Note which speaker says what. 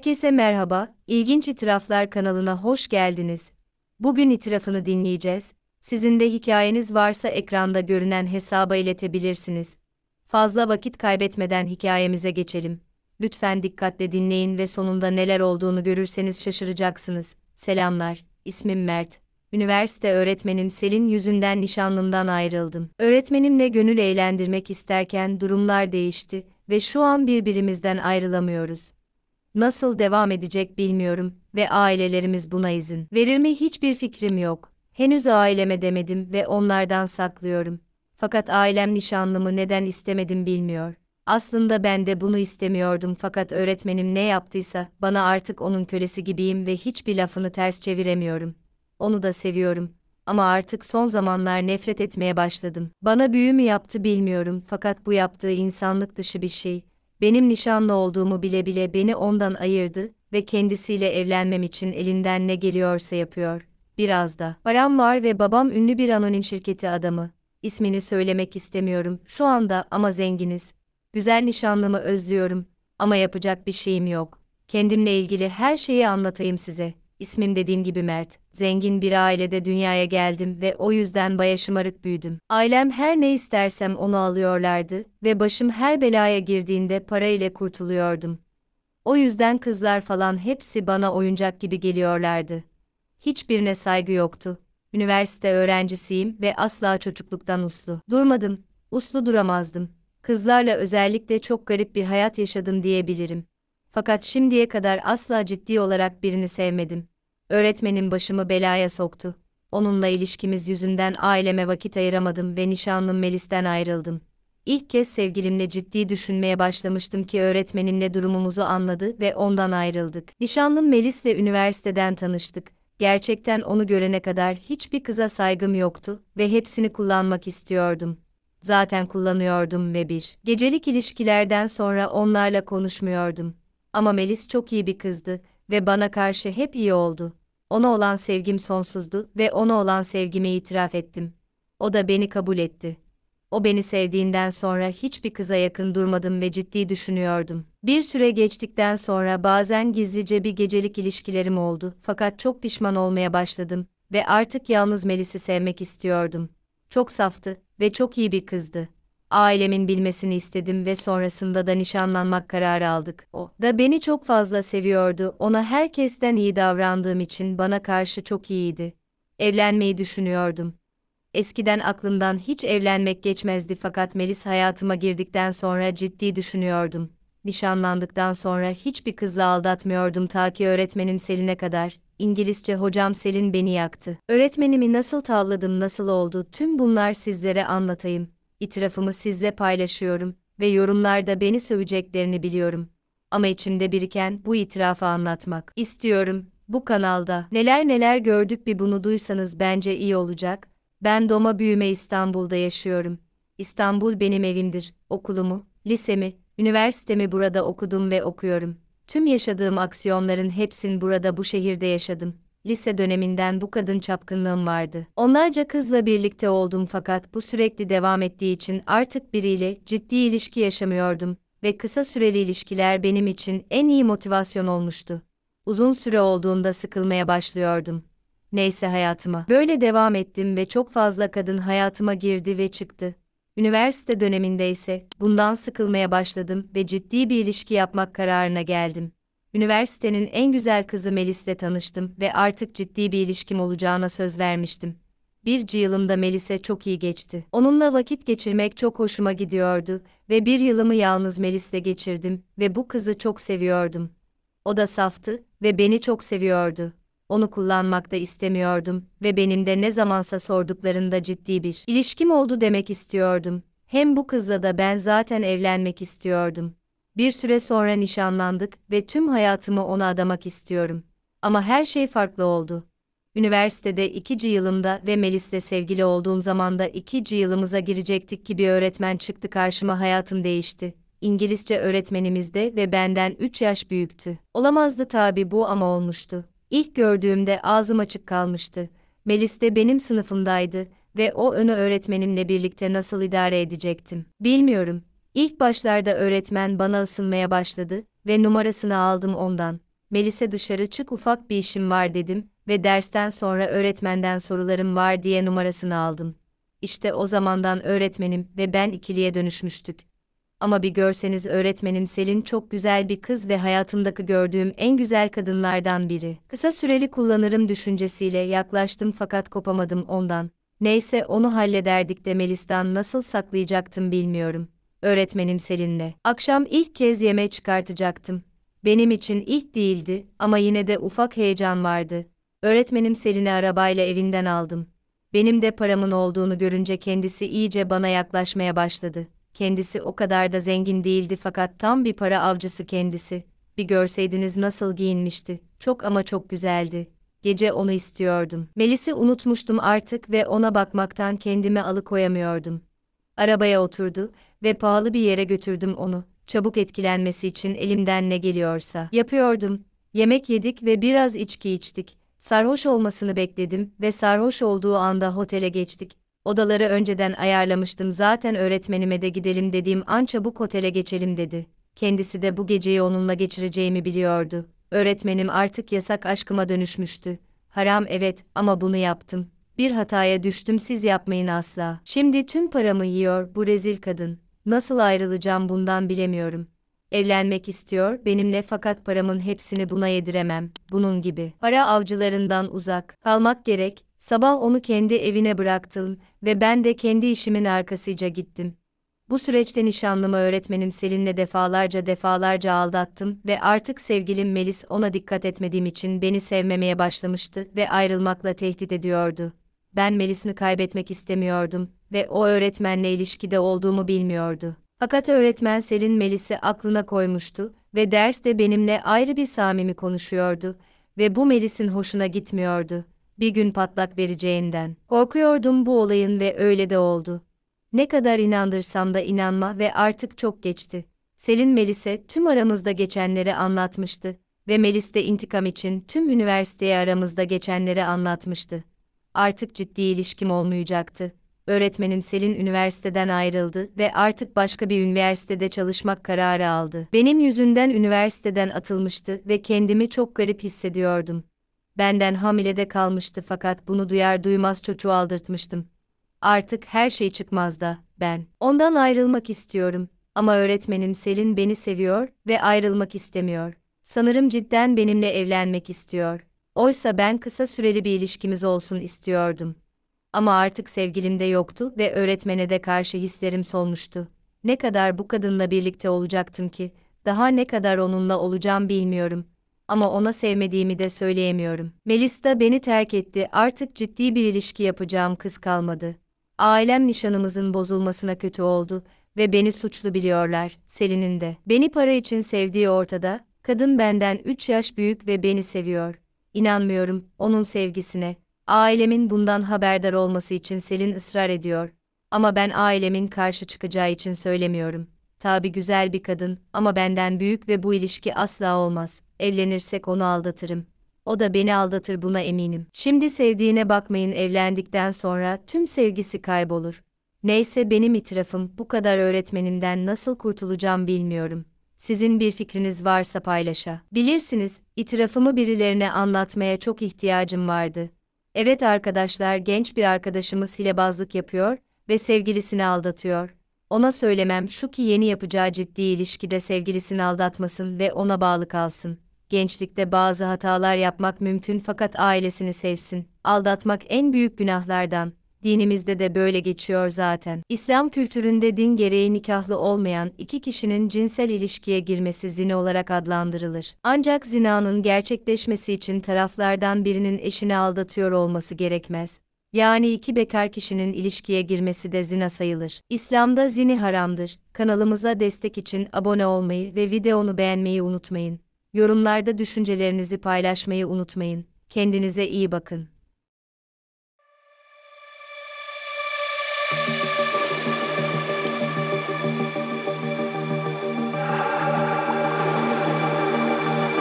Speaker 1: Herkese merhaba, İlginç İtiraflar kanalına hoş geldiniz. Bugün itirafını dinleyeceğiz. Sizin de hikayeniz varsa ekranda görünen hesaba iletebilirsiniz. Fazla vakit kaybetmeden hikayemize geçelim. Lütfen dikkatle dinleyin ve sonunda neler olduğunu görürseniz şaşıracaksınız. Selamlar, ismim Mert. Üniversite öğretmenim Selin yüzünden nişanlımdan ayrıldım. Öğretmenimle gönül eğlendirmek isterken durumlar değişti ve şu an birbirimizden ayrılamıyoruz nasıl devam edecek bilmiyorum ve ailelerimiz buna izin verir mi hiçbir fikrim yok. Henüz aileme demedim ve onlardan saklıyorum. Fakat ailem nişanlımı neden istemedim bilmiyor. Aslında ben de bunu istemiyordum fakat öğretmenim ne yaptıysa bana artık onun kölesi gibiyim ve hiçbir lafını ters çeviremiyorum. Onu da seviyorum ama artık son zamanlar nefret etmeye başladım. Bana büyü mü yaptı bilmiyorum fakat bu yaptığı insanlık dışı bir şey benim nişanlı olduğumu bile bile beni ondan ayırdı ve kendisiyle evlenmem için elinden ne geliyorsa yapıyor. Biraz da param var ve babam ünlü bir anonim şirketi adamı. İsmini söylemek istemiyorum şu anda ama zenginiz. Güzel nişanlımı özlüyorum ama yapacak bir şeyim yok. Kendimle ilgili her şeyi anlatayım size. İsmim dediğim gibi Mert. Zengin bir ailede dünyaya geldim ve o yüzden baya şımarık büyüdüm. Ailem her ne istersem onu alıyorlardı ve başım her belaya girdiğinde para ile kurtuluyordum. O yüzden kızlar falan hepsi bana oyuncak gibi geliyorlardı. Hiçbirine saygı yoktu. Üniversite öğrencisiyim ve asla çocukluktan uslu. Durmadım, uslu duramazdım. Kızlarla özellikle çok garip bir hayat yaşadım diyebilirim. Fakat şimdiye kadar asla ciddi olarak birini sevmedim. Öğretmenim başımı belaya soktu. Onunla ilişkimiz yüzünden aileme vakit ayıramadım ve nişanlım Melis'ten ayrıldım. İlk kez sevgilimle ciddi düşünmeye başlamıştım ki öğretmenimle durumumuzu anladı ve ondan ayrıldık. Nişanlım Melis'le üniversiteden tanıştık. Gerçekten onu görene kadar hiçbir kıza saygım yoktu ve hepsini kullanmak istiyordum. Zaten kullanıyordum ve bir gecelik ilişkilerden sonra onlarla konuşmuyordum. Ama Melis çok iyi bir kızdı ve bana karşı hep iyi oldu. Ona olan sevgim sonsuzdu ve ona olan sevgimi itiraf ettim. O da beni kabul etti. O beni sevdiğinden sonra hiçbir kıza yakın durmadım ve ciddi düşünüyordum. Bir süre geçtikten sonra bazen gizlice bir gecelik ilişkilerim oldu fakat çok pişman olmaya başladım ve artık yalnız Melis'i sevmek istiyordum. Çok saftı ve çok iyi bir kızdı ailemin bilmesini istedim ve sonrasında da nişanlanmak kararı aldık. O da beni çok fazla seviyordu. Ona herkesten iyi davrandığım için bana karşı çok iyiydi. Evlenmeyi düşünüyordum. Eskiden aklımdan hiç evlenmek geçmezdi fakat Melis hayatıma girdikten sonra ciddi düşünüyordum. Nişanlandıktan sonra hiçbir kızla aldatmıyordum ta ki öğretmenim Selin'e kadar. İngilizce hocam Selin beni yaktı. Öğretmenimi nasıl tavladım nasıl oldu tüm bunlar sizlere anlatayım itirafımı sizle paylaşıyorum ve yorumlarda beni söveceklerini biliyorum. Ama içimde biriken bu itirafı anlatmak istiyorum. Bu kanalda neler neler gördük bir bunu duysanız bence iyi olacak. Ben doma büyüme İstanbul'da yaşıyorum. İstanbul benim evimdir. Okulumu, lisemi, üniversitemi burada okudum ve okuyorum. Tüm yaşadığım aksiyonların hepsini burada bu şehirde yaşadım lise döneminden bu kadın çapkınlığım vardı. Onlarca kızla birlikte oldum fakat bu sürekli devam ettiği için artık biriyle ciddi ilişki yaşamıyordum ve kısa süreli ilişkiler benim için en iyi motivasyon olmuştu. Uzun süre olduğunda sıkılmaya başlıyordum. Neyse hayatıma. Böyle devam ettim ve çok fazla kadın hayatıma girdi ve çıktı. Üniversite döneminde ise bundan sıkılmaya başladım ve ciddi bir ilişki yapmak kararına geldim üniversitenin en güzel kızı Melis'le tanıştım ve artık ciddi bir ilişkim olacağına söz vermiştim. Bir yılımda Melis'e çok iyi geçti. Onunla vakit geçirmek çok hoşuma gidiyordu ve bir yılımı yalnız Melis'le geçirdim ve bu kızı çok seviyordum. O da saftı ve beni çok seviyordu. Onu kullanmak da istemiyordum ve benim de ne zamansa sorduklarında ciddi bir ilişkim oldu demek istiyordum. Hem bu kızla da ben zaten evlenmek istiyordum. Bir süre sonra nişanlandık ve tüm hayatımı ona adamak istiyorum. Ama her şey farklı oldu. Üniversitede ikinci yılımda ve Melis'le sevgili olduğum zaman da ikinci yılımıza girecektik ki bir öğretmen çıktı karşıma hayatım değişti. İngilizce öğretmenimiz de ve benden 3 yaş büyüktü. Olamazdı tabi bu ama olmuştu. İlk gördüğümde ağzım açık kalmıştı. Melis de benim sınıfımdaydı ve o önü öğretmenimle birlikte nasıl idare edecektim. Bilmiyorum, İlk başlarda öğretmen bana ısınmaya başladı ve numarasını aldım ondan. Melis'e dışarı çık ufak bir işim var dedim ve dersten sonra öğretmenden sorularım var diye numarasını aldım. İşte o zamandan öğretmenim ve ben ikiliye dönüşmüştük. Ama bir görseniz öğretmenim Selin çok güzel bir kız ve hayatımdaki gördüğüm en güzel kadınlardan biri. Kısa süreli kullanırım düşüncesiyle yaklaştım fakat kopamadım ondan. Neyse onu hallederdik de Melis'ten nasıl saklayacaktım bilmiyorum öğretmenim Selin'le. Akşam ilk kez yeme çıkartacaktım. Benim için ilk değildi ama yine de ufak heyecan vardı. Öğretmenim Selin'i arabayla evinden aldım. Benim de paramın olduğunu görünce kendisi iyice bana yaklaşmaya başladı. Kendisi o kadar da zengin değildi fakat tam bir para avcısı kendisi. Bir görseydiniz nasıl giyinmişti. Çok ama çok güzeldi. Gece onu istiyordum. Melis'i unutmuştum artık ve ona bakmaktan kendimi alıkoyamıyordum. Arabaya oturdu ve pahalı bir yere götürdüm onu. Çabuk etkilenmesi için elimden ne geliyorsa yapıyordum. Yemek yedik ve biraz içki içtik. Sarhoş olmasını bekledim ve sarhoş olduğu anda otele geçtik. Odaları önceden ayarlamıştım zaten öğretmenime de gidelim dediğim an çabuk otele geçelim dedi. Kendisi de bu geceyi onunla geçireceğimi biliyordu. Öğretmenim artık yasak aşkıma dönüşmüştü. Haram evet ama bunu yaptım. Bir hataya düştüm siz yapmayın asla. Şimdi tüm paramı yiyor bu rezil kadın. Nasıl ayrılacağım bundan bilemiyorum. Evlenmek istiyor benimle fakat paramın hepsini buna yediremem. Bunun gibi. Para avcılarından uzak. Kalmak gerek. Sabah onu kendi evine bıraktım ve ben de kendi işimin arkasıca gittim. Bu süreçte nişanlımı öğretmenim Selin'le defalarca defalarca aldattım ve artık sevgilim Melis ona dikkat etmediğim için beni sevmemeye başlamıştı ve ayrılmakla tehdit ediyordu ben Melis'ini kaybetmek istemiyordum ve o öğretmenle ilişkide olduğumu bilmiyordu. Fakat öğretmen Selin Melis'i aklına koymuştu ve derste benimle ayrı bir samimi konuşuyordu ve bu Melis'in hoşuna gitmiyordu. Bir gün patlak vereceğinden. Korkuyordum bu olayın ve öyle de oldu. Ne kadar inandırsam da inanma ve artık çok geçti. Selin Melis'e tüm aramızda geçenleri anlatmıştı ve Melis de intikam için tüm üniversiteye aramızda geçenleri anlatmıştı artık ciddi ilişkim olmayacaktı. Öğretmenim Selin üniversiteden ayrıldı ve artık başka bir üniversitede çalışmak kararı aldı. Benim yüzünden üniversiteden atılmıştı ve kendimi çok garip hissediyordum. Benden hamilede kalmıştı fakat bunu duyar duymaz çocuğu aldırtmıştım. Artık her şey çıkmazda, ben. Ondan ayrılmak istiyorum ama öğretmenim Selin beni seviyor ve ayrılmak istemiyor. Sanırım cidden benimle evlenmek istiyor. Oysa ben kısa süreli bir ilişkimiz olsun istiyordum. Ama artık sevgilim de yoktu ve öğretmene de karşı hislerim solmuştu. Ne kadar bu kadınla birlikte olacaktım ki, daha ne kadar onunla olacağım bilmiyorum. Ama ona sevmediğimi de söyleyemiyorum. Melista beni terk etti, artık ciddi bir ilişki yapacağım kız kalmadı. Ailem nişanımızın bozulmasına kötü oldu ve beni suçlu biliyorlar, Selin'in de. Beni para için sevdiği ortada, kadın benden 3 yaş büyük ve beni seviyor. İnanmıyorum onun sevgisine. Ailemin bundan haberdar olması için Selin ısrar ediyor. Ama ben ailemin karşı çıkacağı için söylemiyorum. Tabi güzel bir kadın ama benden büyük ve bu ilişki asla olmaz. Evlenirsek onu aldatırım. O da beni aldatır buna eminim. Şimdi sevdiğine bakmayın evlendikten sonra tüm sevgisi kaybolur. Neyse benim itirafım bu kadar öğretmenimden nasıl kurtulacağım bilmiyorum. Sizin bir fikriniz varsa paylaşa. Bilirsiniz, itirafımı birilerine anlatmaya çok ihtiyacım vardı. Evet arkadaşlar genç bir arkadaşımız hilebazlık yapıyor ve sevgilisini aldatıyor. Ona söylemem şu ki yeni yapacağı ciddi ilişkide sevgilisini aldatmasın ve ona bağlı kalsın. Gençlikte bazı hatalar yapmak mümkün fakat ailesini sevsin. Aldatmak en büyük günahlardan. Dinimizde de böyle geçiyor zaten. İslam kültüründe din gereği nikahlı olmayan iki kişinin cinsel ilişkiye girmesi zina olarak adlandırılır. Ancak zinanın gerçekleşmesi için taraflardan birinin eşini aldatıyor olması gerekmez. Yani iki bekar kişinin ilişkiye girmesi de zina sayılır. İslam'da zini haramdır. Kanalımıza destek için abone olmayı ve videonu beğenmeyi unutmayın. Yorumlarda düşüncelerinizi paylaşmayı unutmayın. Kendinize iyi bakın.